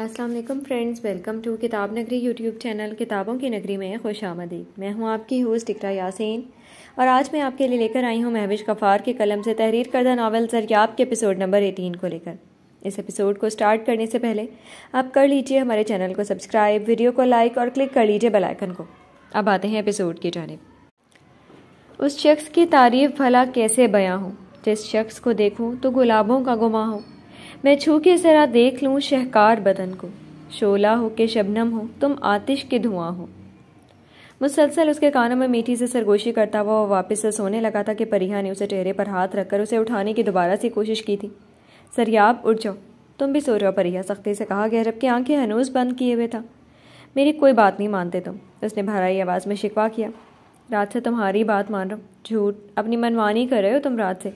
अस्सलाम वालेकुम friends welcome to किताब नगरी यूट्यूब चैनल किताबों की नगरी में खुश आमदी मैं हूं आपकी होस्ट इकरा यासीन और आज मैं आपके लिए लेकर आई हूं महविश गफ़ार के कलम से तहरीर करदा नावल जरियाब के एपिसोड नंबर एटीन को लेकर इस एपिसोड को स्टार्ट करने से पहले आप कर लीजिए हमारे चैनल को सब्सक्राइब वीडियो को लाइक और क्लिक कर लीजिए बेलाइकन को अब आते हैं एपिसोड की जानब उस शख्स की तारीफ भला कैसे बयां हूँ जिस शख्स को देखूँ तो गुलाबों का गुमा हो मैं छू के ज़रा देख लूँ शहकार बदन को शोला हो के शबनम हो तुम आतिश के धुआं हो मुसलसल उसके कानों में मीठी से सरगोशी करता हुआ वो वापस से सोने लगा था कि परिहा ने उसे चेहरे पर हाथ रखकर उसे उठाने की दोबारा सी कोशिश की थी सरयाब उठ जाओ तुम भी सो रहे हो परिया सख्ती से कहा गया जबकि आंखें हनूज बंद किए हुए था मेरी कोई बात नहीं मानते तुम उसने भराई आवाज़ में शिकवा किया रात से तुम्हारी बात मान रहा हूँ झूठ अपनी मनमानी कर रहे हो तुम रात से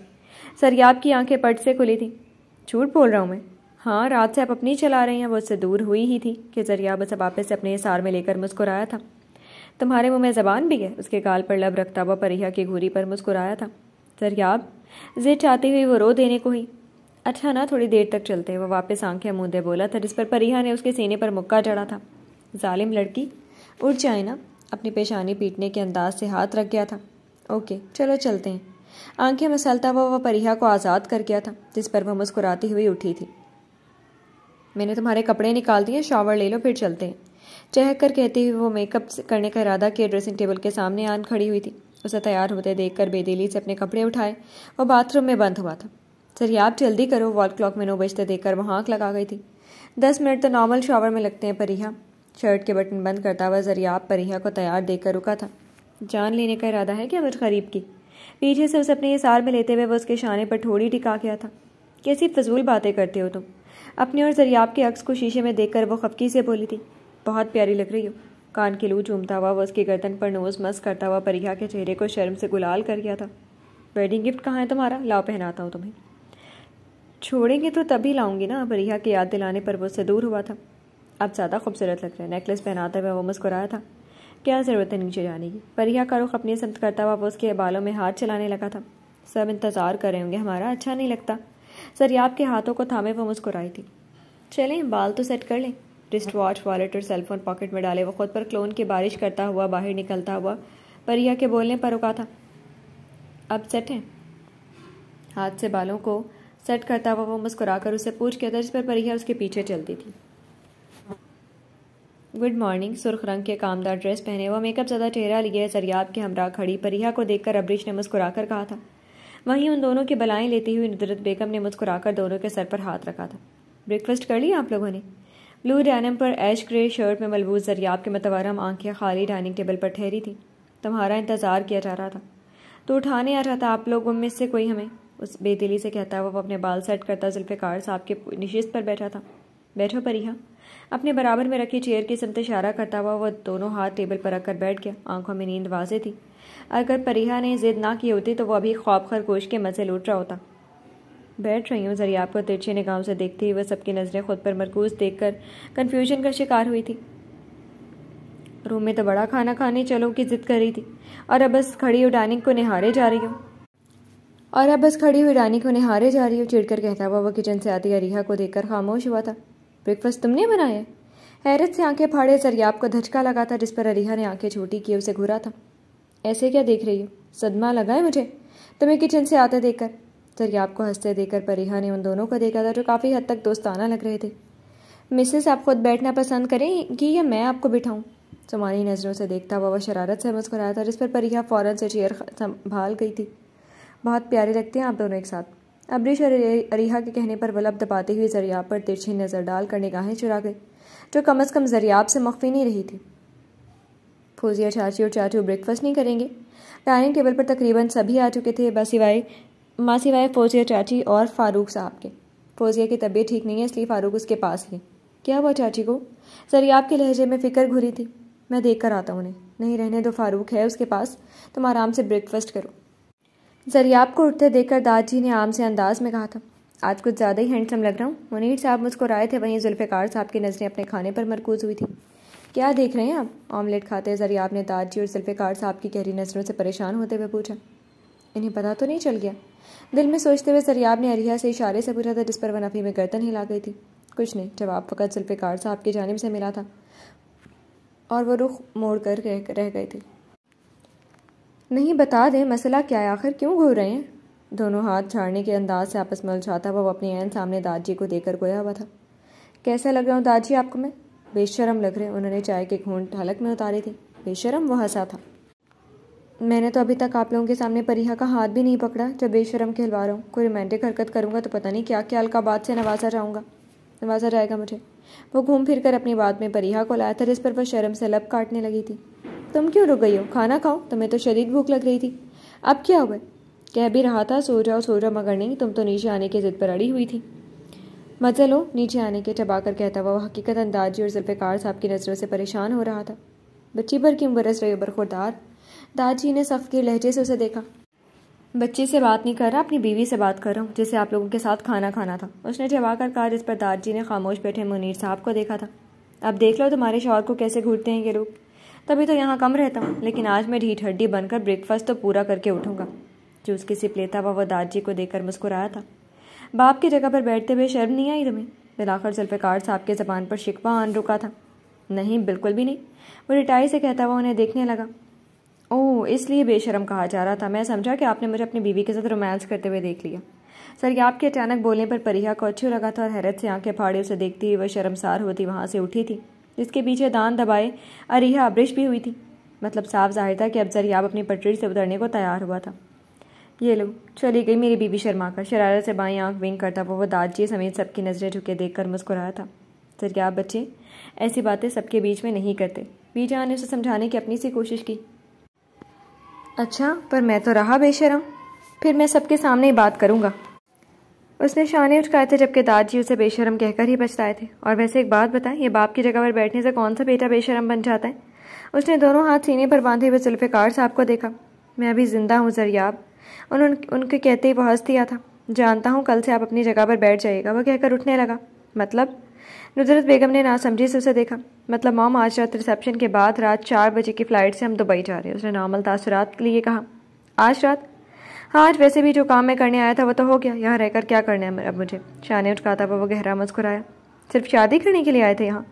सरयाब की आंखें पट से खुली थी झूठ बोल रहा हूँ मैं हाँ रात से आप अपनी चला रही हैं वो उससे दूर हुई ही थी कि जरिया बस अब से अपने सार में लेकर मुस्कुराया था तुम्हारे मुँह में जबान भी है उसके गाल पर लब रखता हुआ परिया की घूरी पर मुस्कुराया था जरियाब जिद चाहती हुई वो रो देने को ही अच्छा ना थोड़ी देर तक चलते वो वापस आंखें मूंदे बोला था जिस पर परिया ने उसके सीने पर मुक्का चढ़ा था जालिम लड़की उठ जाए ना अपनी पेशानी पीटने के अंदाज से हाथ रख गया था ओके चलो चलते हैं आंखें मसलता हुआ वह परिहा को आज़ाद कर गया था जिस पर वह मुस्कुराती हुई उठी थी मैंने तुम्हारे कपड़े निकाल दिए शॉवर ले लो फिर चलते हैं चहक कर कहती हुई वो मेकअप करने का इरादा किए ड्रेसिंग टेबल के सामने आन खड़ी हुई थी उसे तैयार होते देख कर बेदिली से अपने कपड़े उठाए वह बाथरूम में बंद हुआ था सर आप जल्दी करो वॉल क्लॉक में नौ बजते देखकर वहाँ आँख लगा गई थी दस मिनट तो नॉर्मल शॉवर में लगते हैं परिहा शर्ट के बटन बंद करता हुआ जरियाब परिहा को तैयार देखकर रुका था जान लेने का इरादा है क्या मुझ खरीब की पीछे से उसे अपने इसार में लेते हुए वह उसके शाने पर थोड़ी टिका गया था कैसी फजूल बातें करते हो तुम अपने और जरियाब के अक्स को शीशे में देखकर वो खपकी से बोली थी बहुत प्यारी लग रही हो कान की लू झूमता हुआ वह उसकी गर्दन पर नोज मस करता हुआ परिया के चेहरे को शर्म से गुलाल कर गया था वेडिंग गिफ्ट कहाँ है तुम्हारा लाओ पहनाता हूँ तुम्हें छोड़ेंगे तो तभी लाऊंगी ना परिया के याद दिलाने पर वो उससे दूर हुआ था अब ज़्यादा खूबसूरत लग रहा है नेकलेस पहनाते हुए वो मुस्कुराया था क्या ज़रूरत है नीचे जाने की परिया का रुख अपनी संत करता हुआ उसके बालों में हाथ चलाने लगा था सब इंतज़ार कर रहे होंगे हमारा अच्छा नहीं लगता सरियाब के हाथों को थामे वो मुस्कुराई थी चलें बाल तो सेट कर लें रिस्ट वॉच वॉलेट और सेलफोन पॉकेट में डाले वो खुद पर क्लोन की बारिश करता हुआ बाहर निकलता हुआ परिया के बोलने पर रुका था अब सेट हैं हाथ से बालों को सेट करता हुआ वो मुस्कुरा कर उसे पूछ के था जिस पर परिया उसके पीछे चलती थी गुड मॉर्निंग सुर्ख रंग के कामदार ड्रेस पहने वह मेकअप ज़्यादा चेहरा लिए जरियाब के हमरा खड़ी परिया को देखकर अबरीश ने मुस्कुराकर कहा था वहीं उन दोनों की बलाएं लेती हुई नुदरत बेगम ने मुस्कुराकर दोनों के सर पर हाथ रखा था ब्रेकफास्ट कर लिया आप लोगों ने ब्लू डैनम पर एश ग्रे शर्ट में मलबूज जरियाब के मतवरम आंखें खाली डाइनिंग टेबल पर ठहरी थी तुम्हारा इंतज़ार किया जा रहा था तो उठाने आ रहा था आप लोगों में से कोई हमें उस बेदिली से कहता वो अपने बाल सेट करता जुल्फ़ार साहब के निशस्त पर बैठा था बैठो परिया अपने बराबर में रखी चेयर की समत इशारा करता हुआ वह दोनों हाथ टेबल पर रखकर बैठ गया आंखों में नींद वाजे थी अगर परिहा ने जिद ना की होती तो वह अभी ख्वाब खरगोश के मजे लूट रहा होता बैठ रही हूँ जरिया आपको तिरछे निगाहों से देखते ही वह सबकी नज़रें खुद पर मरकूज देखकर कन्फ्यूजन का शिकार हुई थी रूम में तो बड़ा खाना खाने चलो की जिद कर रही थी और अब बस खड़ी उड़ाने को निहारे जा रही हूँ और अब बस खड़ी हुई रानी को निहारे जा रही हो चिड़कर कहता हुआ वह किचन से आती अरीहा को देखकर खामोश हुआ था ब्रेकफास्ट तुमने बनाया हैरत से आंखें फाड़े सरियाब का धचका लगा था जिस पर अरिहा ने आंखें छोटी किए उसे घूरा था ऐसे क्या देख रही हो सदमा लगा है मुझे तुम्हें किचन से आते देखकर सरियाब को हंसते देखकर परिहा ने उन दोनों को देखा था जो काफ़ी हद तक दोस्ताना लग रहे थे मिसेस आप खुद बैठना पसंद करेंगी या मैं आपको बिठाऊं सुमानी नज़रों से देखता हुआ वह शरारत से मुस्कुराया था जिस पर परिहा फ़ौरन से चेयर संभाल गई थी बहुत प्यारे लगते हैं आप दोनों एक साथ अमरीश अरिहा के कहने पर बलब दबाते हुए जरियाब पर तिरछी नज़र डालकर निगाहें चुरा गई जो कम अज़ कम जरियाब से मख्फी नहीं रही थी फौजिया चाची और चाचू ब्रेकफास्ट नहीं करेंगे डाइनिंग टेबल पर तकरीबन सभी आ चुके थे बसिवाय माँ सिवाए फौजिया चाची और फ़ारूक साहब के फौजिया की तबीयत ठीक नहीं है इसलिए फ़ारूक उसके पास ही क्या हुआ चाची को जरियाब के लहजे में फ़िक्र घुरी थी मैं देख कर आता हूँ उन्हें नहीं रहने दो फ़ारूक है उसके पास तुम आराम से ब्रेकफास्ट करो जरियाब को उठते देखकर दाद जी ने आम से अंदाज में कहा था आज कुछ ज़्यादा ही हैंडसम लग रहा हूँ मुनीर साहब मुस्कुराए थे वहीं ज़ुल्फ़ार साहब की नज़रें अपने खाने पर मरकूज हुई थी क्या देख रहे हैं आप ऑमलेट खाते जरियाब ने दादी और जुल्फ़ार साहब की गहरी नज़रों से परेशान होते हुए पूछा इन्हें पता तो नहीं चल गया दिल में सोचते हुए जरियाब ने अरिया से इशारे से पूछा था जिस पर वह नफी में गर्दन हिला गई थी कुछ नहीं जवाब फ़कत जुल्फ़ार साहब की जानब से मिला था और वो रुख मोड़ कर रह गए थे नहीं बता दें मसला क्या है आखिर क्यों घूर रहे हैं दोनों हाथ झाड़ने के अंदाज से आपस में उलझाता हुआ वो अपनी एन सामने दादी को देकर गोया हुआ था कैसा लग रहा हूँ दादी आपको मैं बेशरम लग रहे उन्होंने चाय के घूंट हलक में उतारी थी बेशरम वह हंसा था मैंने तो अभी तक आप लोगों के सामने परिहा का हाथ भी नहीं पकड़ा जब बेशरम खिलवा रहा हूँ कोई रोमांटिक हरकत करूँगा तो पता नहीं क्या क्या अलकाबाद से नवाजा जाऊँगा नवाजा जाएगा मुझे वो घूम फिर कर अपनी बात में परिहा को लाया था जिस पर वह शर्म से लब काटने लगी थी तुम क्यों रुक गई हो खाना खाओ तुम्हें तो शरीर भूख लग रही थी अब क्या हुआ कह भी रहा था सो जाओ सो जाओ मगर नहीं तुम तो नीचे आने की जिद पर अड़ी हुई थी मजा लो नीचे आने के कर कहता हुआ वह हकीकत अंदाजी और जुल्फ़ार साहब की नज़रों से परेशान हो रहा था बच्ची भर की बरस रही बरखुरदार दादजी ने सफ़ के लहजे से उसे देखा बच्चे से बात नहीं कर रहा अपनी बीवी से बात कर रहा हूँ जिसे आप लोगों के साथ खाना खाना था उसने चबाकर कहा जिस पर दादजी ने खामोश बैठे मुनीर साहब को देखा था अब देख लो तुम्हारे शौहर को कैसे घूरते हैं ये लोग तभी तो यहाँ कम रहता हूँ लेकिन आज मैं ढीठ हड्डी बनकर ब्रेकफास्ट तो पूरा करके उठूँगा जो उसकी सिप लेता हुआ वह दादाजी को देखकर मुस्कुराया था बाप की जगह पर बैठते हुए शर्म नहीं आई तुम्हें बिलाखर जुल्फ़ार साहब के ज़बान पर शिकवा आन रुका था नहीं बिल्कुल भी नहीं वो रिटाई से कहता हुआ उन्हें देखने लगा ओह इसलिए बेशरम कहा जा रहा था मैं समझा कि आपने मुझे अपनी बीवी के साथ रोमांस करते हुए देख लिया सर आपके अचानक बोलने पर परिया को अच्छा लगा था और हैरत से आंखें फाड़े उसे देखती हुई वह शर्मसार होती वहाँ से उठी थी जिसके पीछे दान दबाए अरिहा अब्रिश भी हुई थी मतलब साफ जाहिर था कि अब जरियाब अपनी पटरी से उतरने को तैयार हुआ था ये लो चली गई मेरी बीबी शर्मा का शरारत से बाई आंख विंग करता वो वो दादजी समेत सबकी नज़रें झुके देख कर मुस्कुराया था जरियाब बच्चे ऐसी बातें सबके बीच में नहीं करते बीजा ने उसे समझाने की अपनी सी कोशिश की अच्छा पर मैं तो रहा बेशरम फिर मैं सबके सामने ही बात करूँगा उसने शाने उठकाए थे जबकि दादी उसे बेशरम कहकर ही बचताए थे और वैसे एक बात बताएं ये बाप की जगह पर बैठने से कौन सा बेटा बेशरम बन जाता है उसने दोनों हाथ सीने पर बांधे हुए जुल्फ़िकार साहब को देखा मैं अभी ज़िंदा हूँ जरियाब उन्होंने उनके कहते ही हंस दिया था जानता हूँ कल से आप अपनी जगह पर बैठ जाइएगा वह कहकर उठने लगा मतलब नुजरत बेगम ने ना समझी से उसे देखा मतलब मॉम आज रात रिसेप्शन के बाद रात चार बजे की फ़्लाइट से हम दुबई जा रहे हैं उसने नॉर्मल तासरात के लिए कहा आज रात हाँ आज वैसे भी जो काम मैं करने आया था वो तो हो गया यहाँ रहकर क्या करना है अब मुझे शाह ने कहा था वो गहरा मुस्कुराया सिर्फ शादी करने के लिए आए थे यहाँ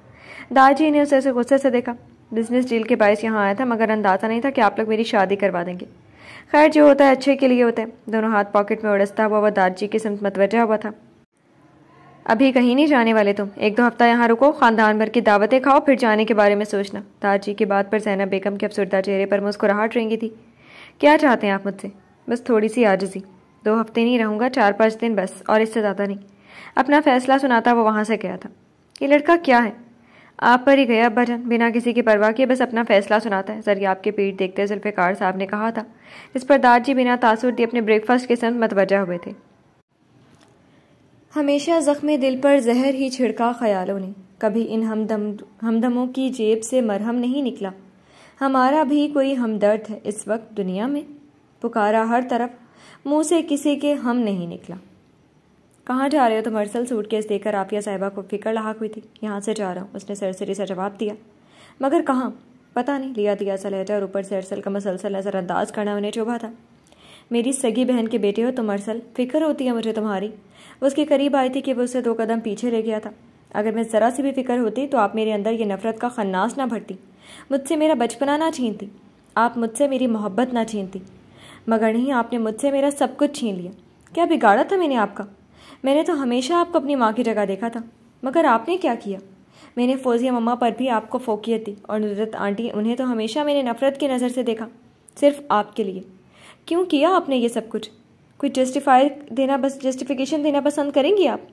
दादाजी ने उसे ऐसे गुस्से से देखा बिजनेस डील के बायस यहाँ आया था मगर अंदाजा नहीं था कि आप लोग मेरी शादी करवा देंगे खैर जो होता है अच्छे के लिए होता है दोनों हाथ पॉकेट में उड़सता हुआ वह दादाजी की सिमत मतवजा हुआ था अभी कहीं नहीं जाने वाले तुम एक दो हफ्ता यहाँ रुको खानदान भर की दावतें खाओ फिर जाने के बारे में सोचना दादाजी की बात पर जैना बेगम के अफसरदा चेहरे पर मुस्कुराहट रहेंगी थी क्या चाहते हैं आप मुझसे बस थोड़ी सी आजजी दो हफ्ते नहीं रहूँगा चार पाँच दिन बस और इससे ज़्यादा नहीं अपना फैसला सुनाता वो वहाँ से गया था ये लड़का क्या है आप पर ही गया अब्बा बिना किसी की परवाह किए बस अपना फैसला सुनाता है जरिए आपके पीठ देखते जुल्फ़िकार साहब ने कहा था इस पर दादजी बिना तासुर दिए अपने ब्रेकफास्ट के संग मतवजह हुए थे हमेशा ज़ख्म दिल पर जहर ही छिड़का ख्यालों ने कभी इन हमदम हमदमों की जेब से मरहम नहीं निकला हमारा भी कोई हमदर्द है इस वक्त दुनिया में पुकारा हर तरफ मुंह से किसी के हम नहीं निकला कहाँ जा रहे हो तुम हर्सल केस देकर आफिया साहिबा को फिक्र लहाक हुई थी यहाँ से जा रहा हूँ उसने सरसरी सा जवाब दिया मगर कहाँ पता नहीं लिया दिया सा लहजा और ऊपर से अरसल का मसलसल नज़रअंदाज करना उन्हें चुभा था मेरी सगी बहन के बेटे हो तुम अरसल फिक्र होती है मुझे तुम्हारी उसके करीब आई थी कि वह उससे दो कदम पीछे रह गया था अगर मैं ज़रा सी भी फिक्र होती तो आप मेरे अंदर ये नफ़रत का खन्नास ना भरती मुझसे मेरा बचपना ना छीनती आप मुझसे मेरी मोहब्बत ना छीनती मगर नहीं आपने मुझसे मेरा सब कुछ छीन लिया क्या बिगाड़ा था मैंने आपका मैंने तो हमेशा आपको अपनी माँ की जगह देखा था मगर आपने क्या किया मैंने फौजिया मम्मा पर भी आपको फोकियत दी और नुजरत आंटी उन्हें तो हमेशा मैंने नफ़रत की नज़र से देखा सिर्फ आपके लिए क्यों किया आपने ये सब कुछ कोई जस्टिफाई देना बस जस्टिफिकेशन देना पसंद करेंगी आप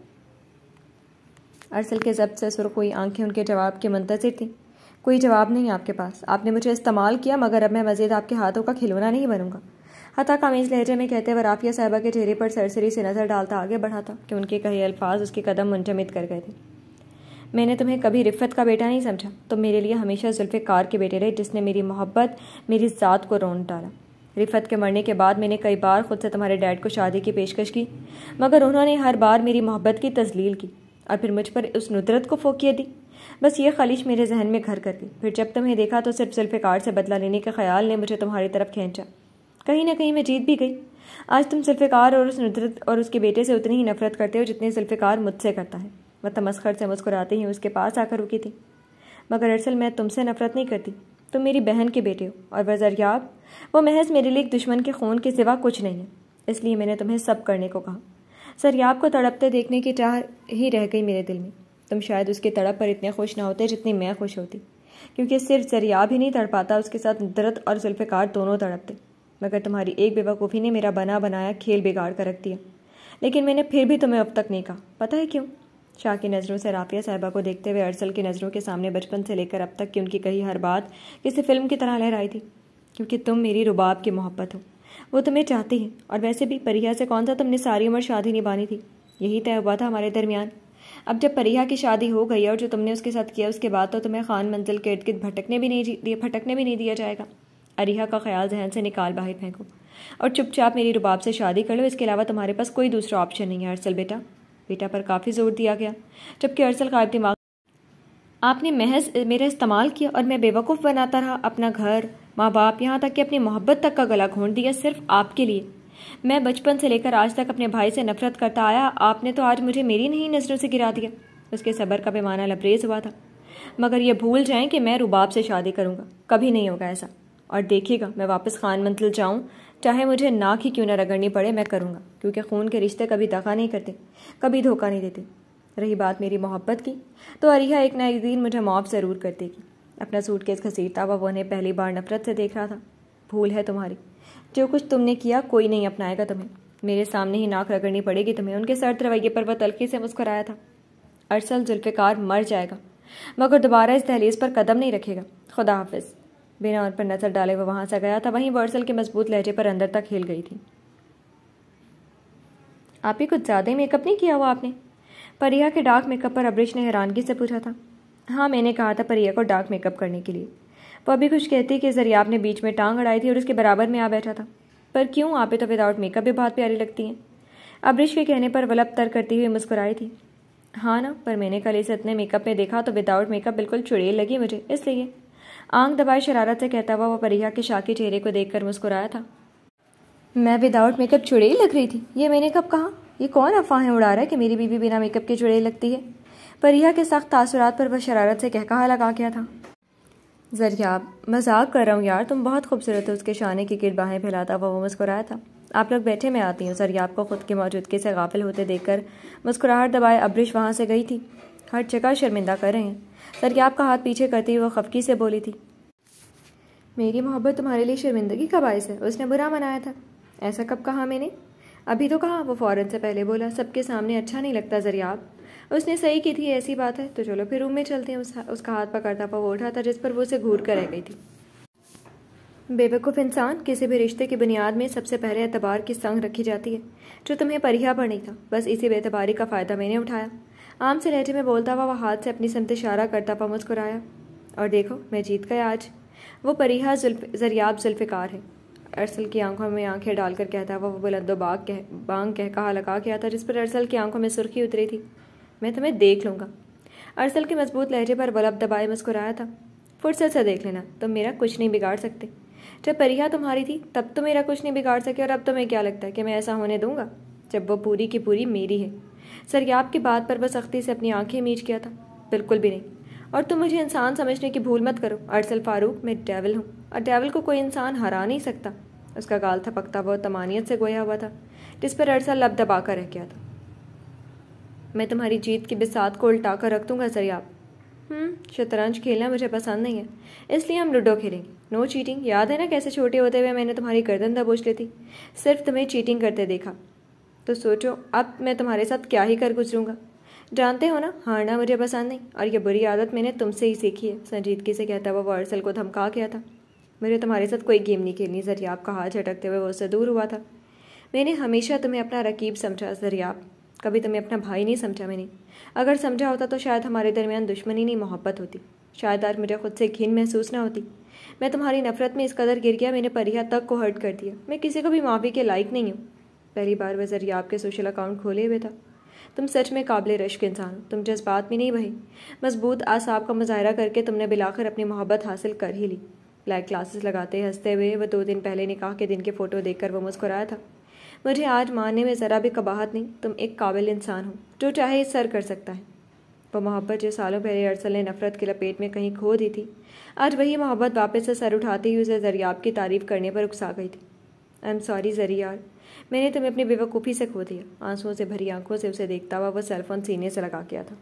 अरसल के जब से सुर कोई आंखें उनके जवाब के मंतजर थीं कोई जवाब नहीं आपके पास आपने मुझे इस्तेमाल किया मगर अब मैं मज़ीद आपके हाथों का खिलौना नहीं बनूंगा हता कमीज लहजे में कहते हुए राफिया साहबा के चेहरे पर सरसरी से नज़र डालता आगे बढ़ा था कि उनके कहे अल्फाज उसके कदम मुंजमद कर गए थे मैंने तुम्हें कभी रिफ़त का बेटा नहीं समझा तुम तो मेरे लिए हमेशा कार के बेटे रहे जिसने मेरी मोहब्बत मेरी ज़ात को रोन डाला रिफत के मरने के बाद मैंने कई बार ख़ुद से तुम्हारे डैड को शादी की पेशकश की मगर उन्होंने हर बार मेरी मोहब्बत की तजलील की और फिर मुझ पर उस नुदरत को फोकिया दी बस ये खलिश मेरे जहन में घर कर गई फिर जब तुम्हें देखा तो सिर्फ कार से बदला लेने के ख्याल ने मुझे तुम्हारी तरफ खींचा कहीं ना कहीं मैं जीत भी गई आज तुम सिल्फ़िकार और उस नुदरत और उसके बेटे से उतनी ही नफरत करते हो जितनी सिल्फ़िकार मुझसे करता है मैं तमस्खर से मुस्कुराते ही उसके पास आकर रुकी थी मगर असल मैं तुमसे नफरत नहीं करती तुम मेरी बहन के बेटे हो और वह जरियाब वो महज मेरे लिए एक दुश्मन के खून के सिवा कुछ नहीं है इसलिए मैंने तुम्हें सब करने को कहा सरियाब को तड़पते देखने की चाह ही रह गई मेरे दिल में तुम शायद उसके तड़प पर इतने खुश ना होते जितनी मैं खुश होती क्योंकि सिर्फ जरियाब ही नहीं तड़पाता उसके साथ दर्द और जुल्फ़िकार दोनों तड़पते मगर तुम्हारी एक बेवकूफ़ी ने मेरा बना बनाया खेल बिगाड़ कर रख दिया लेकिन मैंने फिर भी तुम्हें अब तक नहीं कहा पता है क्यों शाह की नज़रों से राफिया साहबा को देखते हुए अरसल की नज़रों के सामने बचपन से लेकर अब तक की उनकी कही हर बात किसी फिल्म की तरह लहराई थी क्योंकि तुम मेरी रुबाब की मोहब्बत हो वो तुम्हें चाहती है और वैसे भी परिया से कौन सा तुमने सारी उम्र शादी निभानी थी यही तय हुआ था हमारे दरमियान अब जब परिया की शादी हो गई और जो तुमने उसके साथ किया उसके बाद तो तुम्हें खान मंजिल के इर्द गिर्द भटकने भी नहीं दिए भटकने भी नहीं दिया जाएगा अरिहा का ख्याल जहन से निकाल बाहर फेंको और चुपचाप मेरी रुबाब से शादी कर लो इसके अलावा तुम्हारे पास कोई दूसरा ऑप्शन नहीं है अरसल बेटा बेटा पर काफ़ी जोर दिया गया जबकि अरसल का दिमाग आपने महज मेरा इस्तेमाल किया और मैं बेवकूफ़ बनाता रहा अपना घर माँ बाप यहाँ तक कि अपनी मोहब्बत तक का गला घोंट दिया सिर्फ आपके लिए मैं बचपन से लेकर आज तक अपने भाई से नफरत करता आया आपने तो आज मुझे मेरी नहीं नज़रों से गिरा दिया उसके सबर का पैमाना लबरेज हुआ था मगर यह भूल जाएं कि मैं रुबाब से शादी करूंगा कभी नहीं होगा ऐसा और देखिएगा मैं वापस खान मंजिल जाऊँ चाहे मुझे नाक ही क्यों ना रगड़नी पड़े मैं करूँगा क्योंकि खून के रिश्ते कभी दगा नहीं करते कभी धोखा नहीं देते रही बात मेरी मोहब्बत की तो अरिहा एक नए दिन मुझे माफ़ ज़रूर कर देगी अपना सूट केस घसीटता हुआ वो उन्हें पहली बार नफरत से देख रहा था भूल है तुम्हारी जो कुछ तुमने किया कोई नहीं अपनाएगा तुम्हें मेरे सामने ही नाक रगड़नी पड़ेगी तुम्हें उनके सर्द रवैये पर वह तलखी से मुस्कराया था अरसल जुल्फ़िकार मर जाएगा मगर दोबारा इस दहलीज पर कदम नहीं रखेगा खुदा हाफिज़ बिना उन पर नज़र डाले वह वहाँ से गया था वहीं वर्सल के मजबूत लहजे पर अंदर तक हिल गई थी आप ही कुछ ज़्यादा ही मेकअप नहीं किया हुआ आपने परिया के डार्क मेकअप पर अब्रिश ने हैरानगी से पूछा था हाँ मैंने कहा था परिया को डार्क मेकअप करने के लिए वो अभी कुछ कहती कि जरिया आपने बीच में टांग अड़ाई थी और उसके बराबर में आ बैठा था पर क्यों आप तो विदाउट मेकअप भी बहुत प्यारी लगती हैं अब्रिश के कहने पर वलप तर करती हुई मुस्कुराई थी हाँ ना पर मैंने कल इसे इतने मेकअप में देखा तो विदाउट मेकअप बिल्कुल चुड़ेल लगी मुझे इसलिए आंख दबाए शरारत से कहता हुआ वह परिया के शाकी चेहरे को देखकर मुस्कुराया था मैं विदाउट मेकअप चुड़ैल लग रही थी ये मैंने कब कहा ये कौन अफवाहें उड़ा रहा है कि मेरी बीवी बिना मेकअप के चुड़ैल लगती है परिया के सख्त तासरात पर वह शरारत से कहका लगा गया था जरिया मजाक कर रहा हूँ यार तुम बहुत खूबसूरत हो उसके शाने की किरबाहें फैलाता हुआ वो मुस्कुराया था आप लोग बैठे में आती हूँ जरियाब को खुद की मौजूदगी से गाफिल होते देखकर मुस्कुराहट दबाए अब्रिश वहाँ से गई थी हर जगह शर्मिंदा कर रहे हैं सर क्या आपका हाथ पीछे करते हुई वह खफकी से बोली थी मेरी मोहब्बत तुम्हारे लिए शर्मिंदगी का बायस है उसने बुरा मनाया था ऐसा कब कहा मैंने अभी तो कहा वो फ़ौरन से पहले बोला सबके सामने अच्छा नहीं लगता जरियाब उसने सही की थी ऐसी बात है तो चलो फिर रूम में चलते हैं उस, उसका हाथ पकड़ता पा वो उठा था जिस पर वो उसे घूर कर रह गई थी बेवकूफ़ इंसान किसी भी रिश्ते की बुनियाद में सबसे पहले एतबार की संग रखी जाती है जो तुम्हें परिया पर नहीं था बस इसी बेतबारी का फ़ायदा मैंने उठाया आम से लहजे में बोलता हुआ वह हाथ से अपनी समत इशारा करता हुआ मुस्कुराया और देखो मैं जीत गया आज वो परिहा जरियाब जुल्फ़िकार है अरसल की आंखों में आंखें डालकर कहता हुआ वो बुलंदो बाग कह बांग कह कहा लगा गया था जिस पर अरसल की आंखों में सुर्खी उतरी थी मैं तुम्हें देख लूँगा अरसल के मजबूत लहजे पर बलब दबाए मुस्कुराया था फुर्सत से देख लेना तुम मेरा कुछ नहीं बिगाड़ सकते जब परिया तुम्हारी थी तब तो मेरा कुछ नहीं बिगाड़ सके और अब तुम्हें क्या लगता है कि मैं ऐसा होने दूंगा जब वो पूरी की पूरी मेरी है सरयाब की बात पर बस सख्ती से अपनी आंखें मीच किया था बिल्कुल भी नहीं और तुम मुझे इंसान समझने की भूल मत करो अरसल फारूक मैं डेवल हूँ और डेवल को कोई इंसान हरा नहीं सकता उसका गाल थपकता बहुत तमानियत से गोया हुआ था जिस पर अरसल लब दबा कर रह गया था मैं तुम्हारी जीत की बिसात को उल्टा कर रख दूंगा याब हम्म, शतरंज खेलना मुझे पसंद नहीं है इसलिए हम लूडो खेलेंगे नो चीटिंग याद है ना कैसे छोटे होते हुए मैंने तुम्हारी गर्दन दबोच ली थी सिर्फ तुम्हें चीटिंग करते देखा तो सोचो अब मैं तुम्हारे साथ क्या ही कर गुजरूंगा जानते हो ना हारना मुझे पसंद नहीं और यह बुरी आदत मैंने तुमसे ही सीखी है संजीदगी से कहता हुआ वार्सल को धमका गया था मुझे तुम्हारे साथ कोई गेम नहीं खेलनी जरियाब का हाथ झटकते हुए वो उससे दूर हुआ था मैंने हमेशा तुम्हें अपना रकीब समझा जरियाब कभी तुम्हें अपना भाई नहीं समझा मैंने अगर समझा होता तो शायद हमारे दरमियान दुश्मनी नहीं मोहब्बत होती शायद आज मुझे खुद से घिन महसूस ना होती मैं तुम्हारी नफरत में इस कदर गिर गया मैंने परिया तक को हर्ट कर दिया मैं किसी को भी माफ़ी के लायक नहीं हूँ पहली बार वह जरिया आपके सोशल अकाउंट खोले हुए था तुम सच में काबिल रश्क इंसान हो तुम जज्बात में नहीं बही मजबूत आसाब का मुजाहरा करके तुमने बिलाकर अपनी मोहब्बत हासिल कर ही ली ब्लैक क्लासेस लगाते हंसते हुए वह दो दिन पहले निकाह के दिन के फ़ोटो देखकर वह मुस्कुराया था मुझे आज मानने में ज़रा भी कबाहत नहीं तुम एक काबिल इंसान हो जो चाहे सर कर सकता है वह मोहब्बत जो सालों पहले अरसल ने नफरत की लपेट में कहीं खो दी थी आज वही मोहब्बत वापस से सर उठाते ही उसे जरियाब की तारीफ करने पर उकसा गई थी आई एम सॉरी जरियार मैंने तुम्हें अपनी बेवकूफ़ी से खो दिया आंसुओं से भरी आंखों से उसे देखता हुआ वह सेलफोन सीने से लगा किया था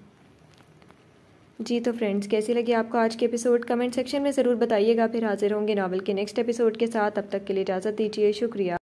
जी तो फ्रेंड्स कैसी लगी आपको आज के एपिसोड कमेंट सेक्शन में ज़रूर बताइएगा फिर हाजिर होंगे नावल के नेक्स्ट एपिसोड के साथ अब तक के लिए इजाज़त दीजिए शुक्रिया